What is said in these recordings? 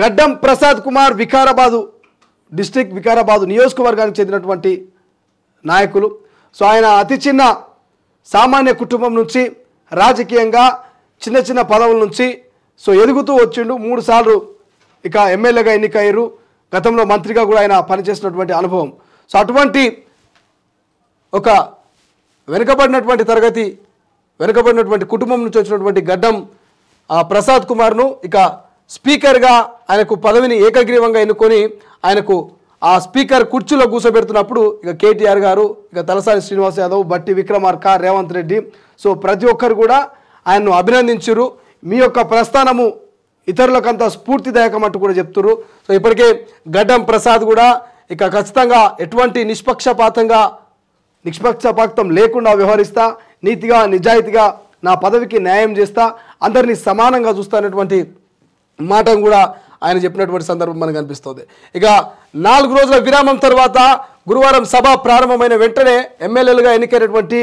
గడ్డం ప్రసాద్ కుమార్ వికారాబాదు డిస్టిక్ వికారాబాదు నియోజకవర్గానికి చెందినటువంటి నాయకులు సో ఆయన అతి చిన్న సామాన్య కుటుంబం నుంచి రాజకీయంగా చిన్న చిన్న పదవుల నుంచి సో ఎదుగుతూ వచ్చిండు మూడు సార్లు ఇక ఎమ్మెల్యేగా ఎన్నికయ్యారు గతంలో మంత్రిగా కూడా ఆయన పనిచేసినటువంటి అనుభవం సో అటువంటి ఒక వెనుకబడినటువంటి తరగతి వెనుకబడినటువంటి కుటుంబం నుంచి వచ్చినటువంటి గడ్డం ప్రసాద్ కుమార్ను ఇక స్పీకర్గా ఆయనకు పదవిని ఏకగ్రీవంగా ఎన్నుకొని ఆయనకు ఆ స్పీకర్ కుర్చీలో కూర్చోబెడుతున్నప్పుడు ఇక కేటీఆర్ గారు ఇక తలసాని శ్రీనివాస్ యాదవ్ బట్టి విక్రమార్క రేవంత్ రెడ్డి సో ప్రతి ఒక్కరు కూడా ఆయన్ను అభినందించరు మీ యొక్క ప్రస్థానము ఇతరులకంతా స్ఫూర్తిదాయకం అంటూ కూడా చెప్తున్నారు సో ఇప్పటికే గడ్డం ప్రసాద్ కూడా ఇక ఖచ్చితంగా ఎటువంటి నిష్పక్షపాతంగా నిష్పక్షపాతం లేకుండా వ్యవహరిస్తా నీతిగా నిజాయితీగా నా పదవికి న్యాయం చేస్తా అందరినీ సమానంగా చూస్తా అనేటువంటి మాట కూడా ఆయన చెప్పినటువంటి సందర్భం మనకు అనిపిస్తుంది ఇక నాలుగు రోజుల విరామం తర్వాత గురువారం సభ ప్రారంభమైన వెంటనే ఎమ్మెల్యేలుగా ఎన్నికైనటువంటి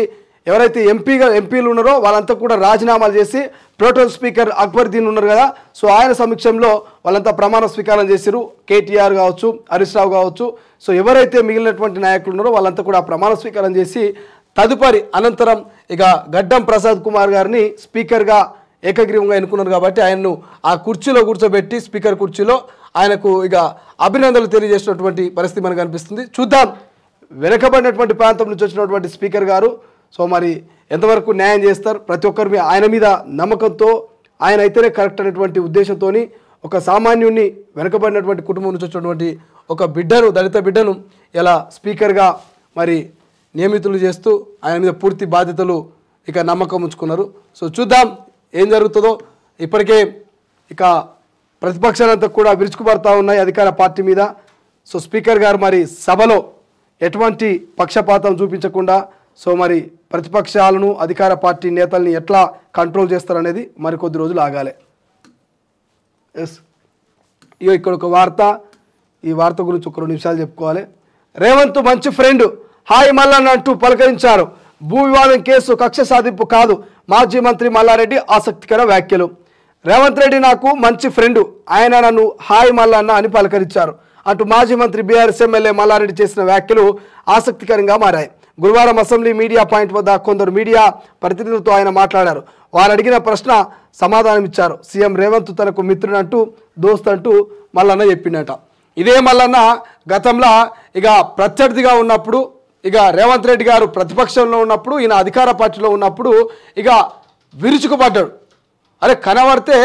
ఎవరైతే ఎంపీగా ఎంపీలు ఉన్నారో వాళ్ళంతా కూడా రాజీనామాలు చేసి ప్రోటోన్ స్పీకర్ దీన్ ఉన్నారు కదా సో ఆయన సమక్షంలో వాళ్ళంతా ప్రమాణ స్వీకారం చేశారు కేటీఆర్ కావచ్చు హరీష్ రావు కావచ్చు సో ఎవరైతే మిగిలినటువంటి నాయకులు ఉన్నారో వాళ్ళంతా కూడా ప్రమాణ స్వీకారం చేసి తదుపరి అనంతరం ఇక గడ్డం ప్రసాద్ కుమార్ గారిని స్పీకర్గా ఏకగ్రీవంగా ఎన్నుకున్నారు కాబట్టి ఆయన్ను ఆ కుర్చీలో కూర్చోబెట్టి స్పీకర్ కుర్చీలో ఆయనకు ఇక అభినందనలు తెలియజేసినటువంటి పరిస్థితి మనకు అనిపిస్తుంది చూద్దాం వెనకబడినటువంటి ప్రాంతం నుంచి వచ్చినటువంటి స్పీకర్ గారు సో మరి ఎంతవరకు న్యాయం చేస్తారు ప్రతి ఒక్కరి ఆయన మీద నమ్మకంతో ఆయన అయితేనే కరెక్ట్ అనేటువంటి ఉద్దేశంతో ఒక సామాన్యుడిని వెనకబడినటువంటి కుటుంబం నుంచి వచ్చినటువంటి ఒక బిడ్డను దళిత బిడ్డను ఇలా స్పీకర్గా మరి నియమితులు చేస్తూ ఆయన మీద పూర్తి బాధ్యతలు ఇక నమ్మకం ఉంచుకున్నారు సో చూద్దాం ఏం జరుగుతుందో ఇప్పటికే ఇక ప్రతిపక్షాలంతా కూడా విరుచుకుపడతా ఉన్నాయి అధికార పార్టీ మీద సో స్పీకర్ గారు మరి సభలో ఎటువంటి పక్షపాతం చూపించకుండా సో మరి ప్రతిపక్షాలను అధికార పార్టీ నేతల్ని ఎట్లా కంట్రోల్ చేస్తారనేది మరికొద్ది రోజులు ఆగాలి ఎస్ ఇక ఇక్కడ ఒక వార్త ఈ వార్త గురించి ఒక రెండు నిమిషాలు చెప్పుకోవాలి రేవంత్ మంచి ఫ్రెండ్ హాయ్ మల్లన్న అంటూ పలకరించారు భూ వివాదం కేసు కక్ష సాధింపు కాదు మాజీ మంత్రి మల్లారెడ్డి ఆసక్తికర వ్యాఖ్యలు రేవంత్ రెడ్డి నాకు మంచి ఫ్రెండు ఆయన నన్ను హాయ్ మల్లన్న అని పలకరించారు అటు మాజీ మంత్రి బీఆర్ఎస్ ఎమ్మెల్యే మల్లారెడ్డి చేసిన వ్యాఖ్యలు ఆసక్తికరంగా మారాయి గురువారం అసెంబ్లీ మీడియా పాయింట్ వద్ద కొందరు మీడియా ప్రతినిధులతో ఆయన మాట్లాడారు వారు అడిగిన ప్రశ్న సమాధానం ఇచ్చారు సీఎం రేవంత్ తనకు మిత్రుడంటూ దోస్త్ అంటూ మల్లన్న చెప్పిండట ఇదే మల్లన్న గతంలో ఇక ప్రత్యర్థిగా ఉన్నప్పుడు ఇక రేవంత్ రెడ్డి గారు ప్రతిపక్షంలో ఉన్నప్పుడు ఈయన అధికార పార్టీలో ఉన్నప్పుడు ఇక విరుచుకుపడ్డాడు అరే కనబడితే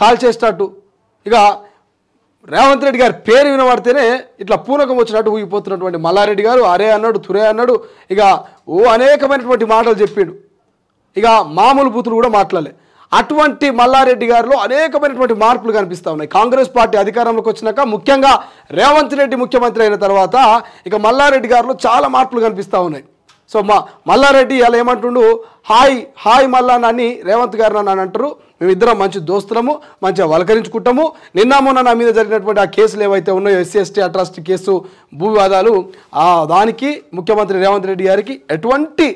కాల్ చేసినట్టు ఇక రేవంత్ రెడ్డి గారి పేరు వినబడితేనే ఇట్లా పూనకం వచ్చినట్టు ఊగిపోతున్నటువంటి మల్లారెడ్డి గారు అరే అన్నాడు తురే అన్నాడు ఇక ఓ అనేకమైనటువంటి మాటలు చెప్పాడు ఇక మామూలు బూతులు కూడా మాట్లాడలే అటువంటి మల్లారెడ్డి గారిలో అనేకమైనటువంటి మార్పులు కనిపిస్తూ ఉన్నాయి కాంగ్రెస్ పార్టీ అధికారంలోకి వచ్చినాక ముఖ్యంగా రేవంత్ రెడ్డి ముఖ్యమంత్రి అయిన తర్వాత ఇక మల్లారెడ్డి గారిలో చాలా మార్పులు కనిపిస్తూ ఉన్నాయి సో మా మల్లారెడ్డి అలా ఏమంటుండు హాయ్ హాయ్ మల్లా అని రేవంత్ గారు అని అంటారు మేమిద్దరం మంచి దోస్తులము మంచిగా వలకరించుకుంటాము నిన్న మొన్న నా మీద జరిగినటువంటి ఆ కేసులు ఏవైతే ఉన్నాయో ఎస్సీ ఎస్టీ అట్రాసిటీ కేసు భూ వివాదాలు దానికి ముఖ్యమంత్రి రేవంత్ రెడ్డి గారికి ఎటువంటి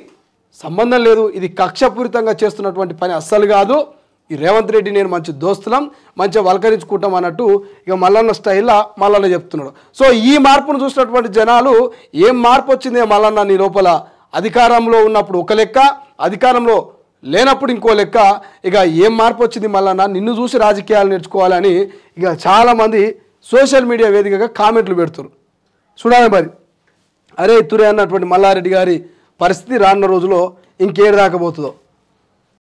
సంబంధం లేదు ఇది కక్షపూరితంగా చేస్తున్నటువంటి పని అస్సలు కాదు ఈ రేవంత్ రెడ్డి నేను మంచి దోస్తులం మంచిగా వలకరించుకుంటాం అన్నట్టు ఇక మల్లన్న స్టైల్లో మల్లన్న చెప్తున్నాడు సో ఈ మార్పును చూసినటువంటి జనాలు ఏం మార్పు వచ్చింది మల్లన్న నీ లోపల అధికారంలో ఉన్నప్పుడు ఒక లెక్క అధికారంలో లేనప్పుడు ఇంకో లెక్క ఇక ఏం మార్పు వచ్చింది మల్లన్న నిన్ను చూసి రాజకీయాలు నేర్చుకోవాలని ఇక చాలామంది సోషల్ మీడియా వేదికగా కామెంట్లు పెడుతున్నారు చూడాలి మరి అరే ఇతురే అన్నటువంటి మల్లారెడ్డి గారి పరిస్థితి రానున్న రోజులో ఇంకేడు దాకపోతుందో